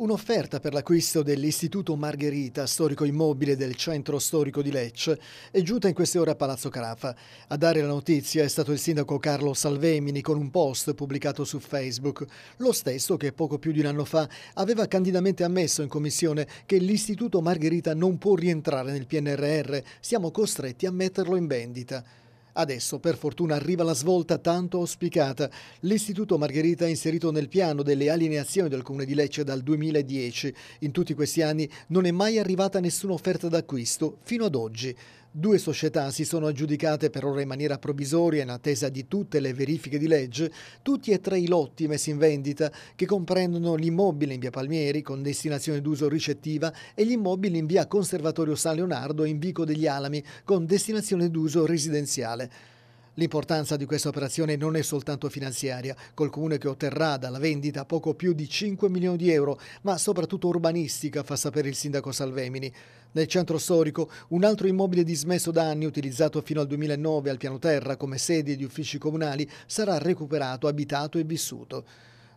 Un'offerta per l'acquisto dell'Istituto Margherita, storico immobile del centro storico di Lecce, è giunta in queste ore a Palazzo Carafa. A dare la notizia è stato il sindaco Carlo Salvemini con un post pubblicato su Facebook, lo stesso che poco più di un anno fa aveva candidamente ammesso in commissione che l'Istituto Margherita non può rientrare nel PNRR, siamo costretti a metterlo in vendita. Adesso per fortuna arriva la svolta tanto auspicata. L'Istituto Margherita è inserito nel piano delle alineazioni del Comune di Lecce dal 2010. In tutti questi anni non è mai arrivata nessuna offerta d'acquisto, fino ad oggi. Due società si sono aggiudicate per ora in maniera provvisoria in attesa di tutte le verifiche di legge tutti e tre i lotti messi in vendita che comprendono l'immobile in via Palmieri con destinazione d'uso ricettiva e gli immobili in via Conservatorio San Leonardo in Vico degli Alami con destinazione d'uso residenziale. L'importanza di questa operazione non è soltanto finanziaria, col comune che otterrà dalla vendita poco più di 5 milioni di euro, ma soprattutto urbanistica, fa sapere il sindaco Salvemini. Nel centro storico, un altro immobile dismesso da anni, utilizzato fino al 2009 al piano terra come sede di uffici comunali, sarà recuperato, abitato e vissuto.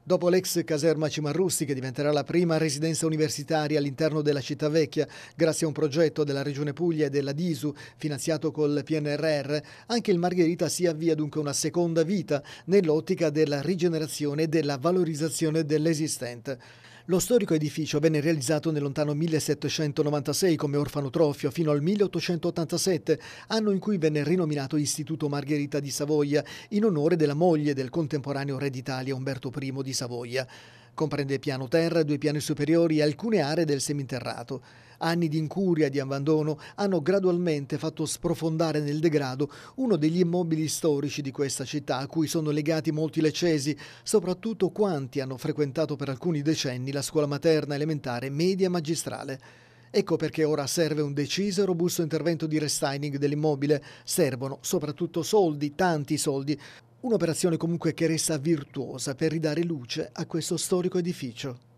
Dopo l'ex caserma Cimarrussi, che diventerà la prima residenza universitaria all'interno della città vecchia, grazie a un progetto della Regione Puglia e della DISU, finanziato col PNRR, anche il Margherita si avvia dunque una seconda vita nell'ottica della rigenerazione e della valorizzazione dell'esistente. Lo storico edificio venne realizzato nel lontano 1796 come orfanotrofio fino al 1887, anno in cui venne rinominato Istituto Margherita di Savoia in onore della moglie del contemporaneo re d'Italia Umberto I di Savoia. Comprende piano terra, due piani superiori e alcune aree del seminterrato. Anni di incuria e di abbandono hanno gradualmente fatto sprofondare nel degrado uno degli immobili storici di questa città a cui sono legati molti leccesi, soprattutto quanti hanno frequentato per alcuni decenni la scuola materna, elementare, media e magistrale. Ecco perché ora serve un deciso e robusto intervento di restyling dell'immobile. Servono soprattutto soldi, tanti soldi. Un'operazione comunque che resta virtuosa per ridare luce a questo storico edificio.